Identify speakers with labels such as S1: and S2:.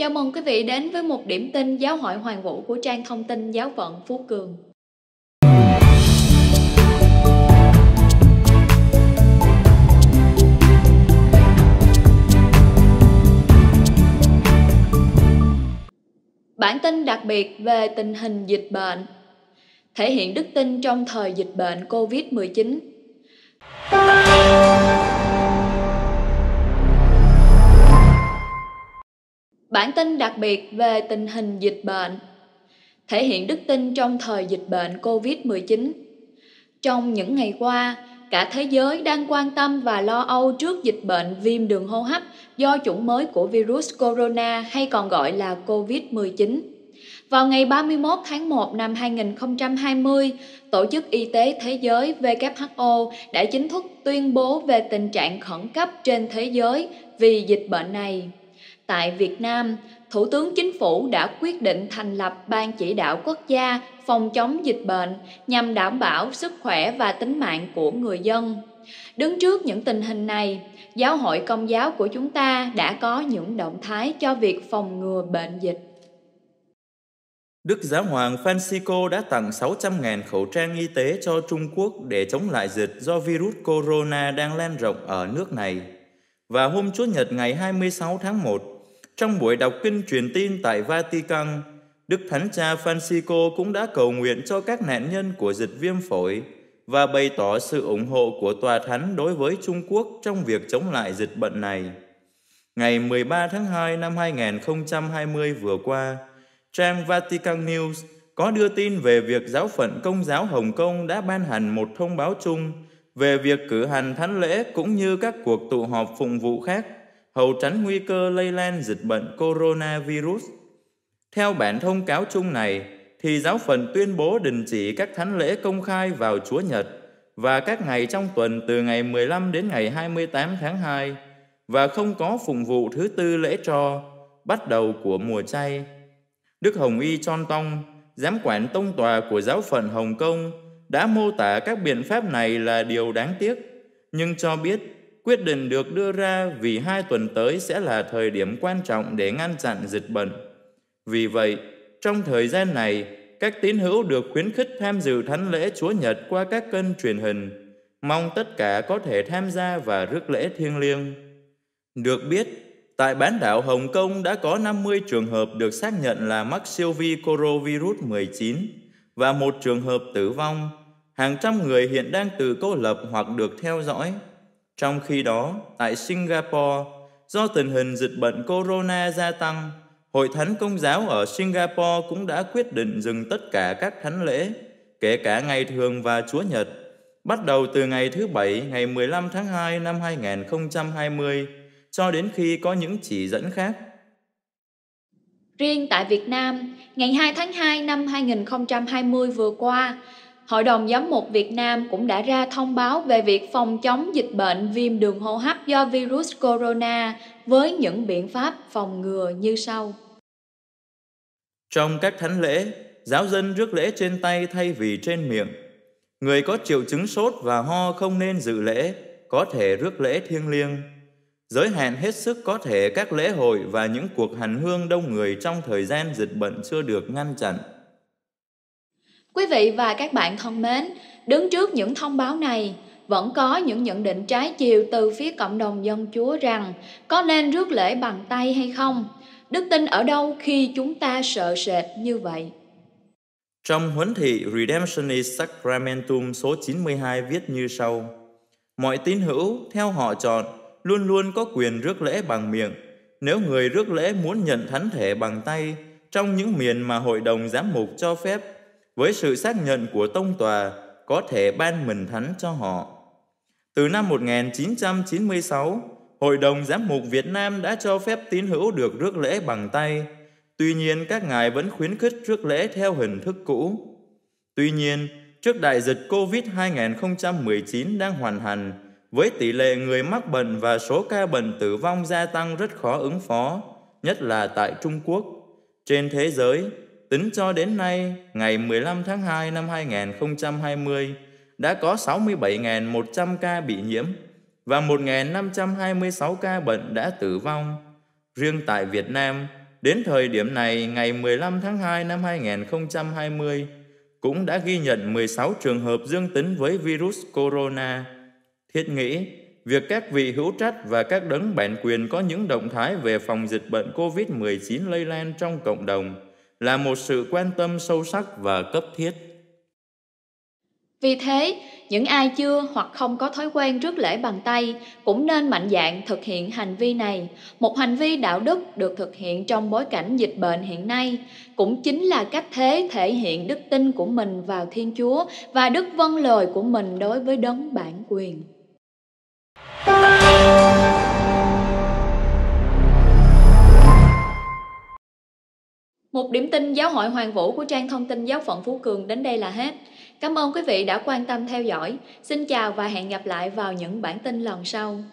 S1: Chào mừng quý vị đến với một điểm tin giáo hội hoàn vũ của trang thông tin giáo phận Phú Cường. Bản tin đặc biệt về tình hình dịch bệnh Thể hiện đức tin trong thời dịch bệnh COVID-19 bản tin đặc biệt về tình hình dịch bệnh, thể hiện đức tin trong thời dịch bệnh COVID-19. Trong những ngày qua, cả thế giới đang quan tâm và lo âu trước dịch bệnh viêm đường hô hấp do chủng mới của virus corona hay còn gọi là COVID-19. Vào ngày 31 tháng 1 năm 2020, Tổ chức Y tế Thế giới WHO đã chính thức tuyên bố về tình trạng khẩn cấp trên thế giới vì dịch bệnh này. Tại Việt Nam, Thủ tướng Chính phủ đã quyết định thành lập Ban chỉ đạo quốc gia phòng chống dịch bệnh nhằm đảm bảo sức khỏe và tính mạng của người dân. Đứng trước những tình hình này, Giáo hội Công giáo của chúng ta đã có những động thái cho việc phòng ngừa bệnh dịch.
S2: Đức Giáo hoàng Francisco đã tặng 600.000 khẩu trang y tế cho Trung Quốc để chống lại dịch do virus corona đang lan rộng ở nước này. Và hôm chủ Nhật ngày 26 tháng 1, trong buổi đọc kinh truyền tin tại Vatican, Đức Thánh Cha Francisco cũng đã cầu nguyện cho các nạn nhân của dịch viêm phổi và bày tỏ sự ủng hộ của Tòa Thánh đối với Trung Quốc trong việc chống lại dịch bệnh này. Ngày 13 tháng 2 năm 2020 vừa qua, trang Vatican News có đưa tin về việc giáo phận Công giáo Hồng Kông đã ban hành một thông báo chung về việc cử hành thánh lễ cũng như các cuộc tụ họp phụng vụ khác hầu tránh nguy cơ lây lan dịch bệnh coronavirus. Theo bản thông cáo chung này, thì giáo phận tuyên bố đình chỉ các thánh lễ công khai vào Chúa Nhật và các ngày trong tuần từ ngày 15 đến ngày 28 tháng 2 và không có phụng vụ thứ tư lễ tro bắt đầu của mùa chay. Đức Hồng Y Chon Tong, giám quản tông tòa của giáo phận Hồng Kông, đã mô tả các biện pháp này là điều đáng tiếc, nhưng cho biết quyết định được đưa ra vì hai tuần tới sẽ là thời điểm quan trọng để ngăn chặn dịch bệnh. Vì vậy, trong thời gian này, các tín hữu được khuyến khích tham dự thánh lễ Chúa Nhật qua các kênh truyền hình. Mong tất cả có thể tham gia và rước lễ thiêng liêng. Được biết, tại bán đảo Hồng Kông đã có 50 trường hợp được xác nhận là mắc siêu vi coronavirus 19 và một trường hợp tử vong. Hàng trăm người hiện đang tự cô lập hoặc được theo dõi. Trong khi đó, tại Singapore, do tình hình dịch bệnh corona gia tăng, Hội Thánh Công giáo ở Singapore cũng đã quyết định dừng tất cả các thánh lễ, kể cả ngày thường và Chúa Nhật, bắt đầu từ ngày thứ Bảy ngày 15 tháng 2 năm 2020 cho đến khi có những chỉ dẫn khác.
S1: Riêng tại Việt Nam, ngày 2 tháng 2 năm 2020 vừa qua, Hội đồng Giám mục Việt Nam cũng đã ra thông báo về việc phòng chống dịch bệnh viêm đường hô hấp do virus corona với những biện pháp phòng ngừa như sau.
S2: Trong các thánh lễ, giáo dân rước lễ trên tay thay vì trên miệng. Người có triệu chứng sốt và ho không nên dự lễ, có thể rước lễ thiêng liêng. Giới hạn hết sức có thể các lễ hội và những cuộc hành hương đông người trong thời gian dịch bệnh chưa được ngăn chặn.
S1: Quý vị và các bạn thân mến, đứng trước những thông báo này, vẫn có những nhận định trái chiều từ phía cộng đồng dân Chúa rằng có nên rước lễ bằng tay hay không? Đức tin ở đâu khi chúng ta sợ sệt như vậy?
S2: Trong huấn thị Redemptionis Sacramentum số 92 viết như sau: Mọi tín hữu theo họ chọn luôn luôn có quyền rước lễ bằng miệng. Nếu người rước lễ muốn nhận thánh thể bằng tay trong những miền mà hội đồng giám mục cho phép với sự xác nhận của tông tòa có thể ban mình thánh cho họ. Từ năm 1996, Hội đồng Giám mục Việt Nam đã cho phép tín hữu được rước lễ bằng tay. Tuy nhiên, các ngài vẫn khuyến khích rước lễ theo hình thức cũ. Tuy nhiên, trước đại dịch COVID-2019 đang hoàn hành, với tỷ lệ người mắc bệnh và số ca bệnh tử vong gia tăng rất khó ứng phó, nhất là tại Trung Quốc. Trên thế giới, Tính cho đến nay, ngày 15 tháng 2 năm 2020, đã có 67.100 ca bị nhiễm và 1.526 ca bệnh đã tử vong. Riêng tại Việt Nam, đến thời điểm này ngày 15 tháng 2 năm 2020, cũng đã ghi nhận 16 trường hợp dương tính với virus corona. Thiết nghĩ, việc các vị hữu trách và các đấng bản quyền có những động thái về phòng dịch bệnh COVID-19 lây lan trong cộng đồng – là một sự quan tâm sâu sắc và cấp thiết.
S1: Vì thế, những ai chưa hoặc không có thói quen rước lễ bằng tay cũng nên mạnh dạn thực hiện hành vi này. Một hành vi đạo đức được thực hiện trong bối cảnh dịch bệnh hiện nay cũng chính là cách thế thể hiện đức tin của mình vào Thiên Chúa và đức vâng lời của mình đối với đấng bản quyền. Một điểm tin giáo hội Hoàng Vũ của trang thông tin giáo phận Phú Cường đến đây là hết. Cảm ơn quý vị đã quan tâm theo dõi. Xin chào và hẹn gặp lại vào những bản tin lần sau.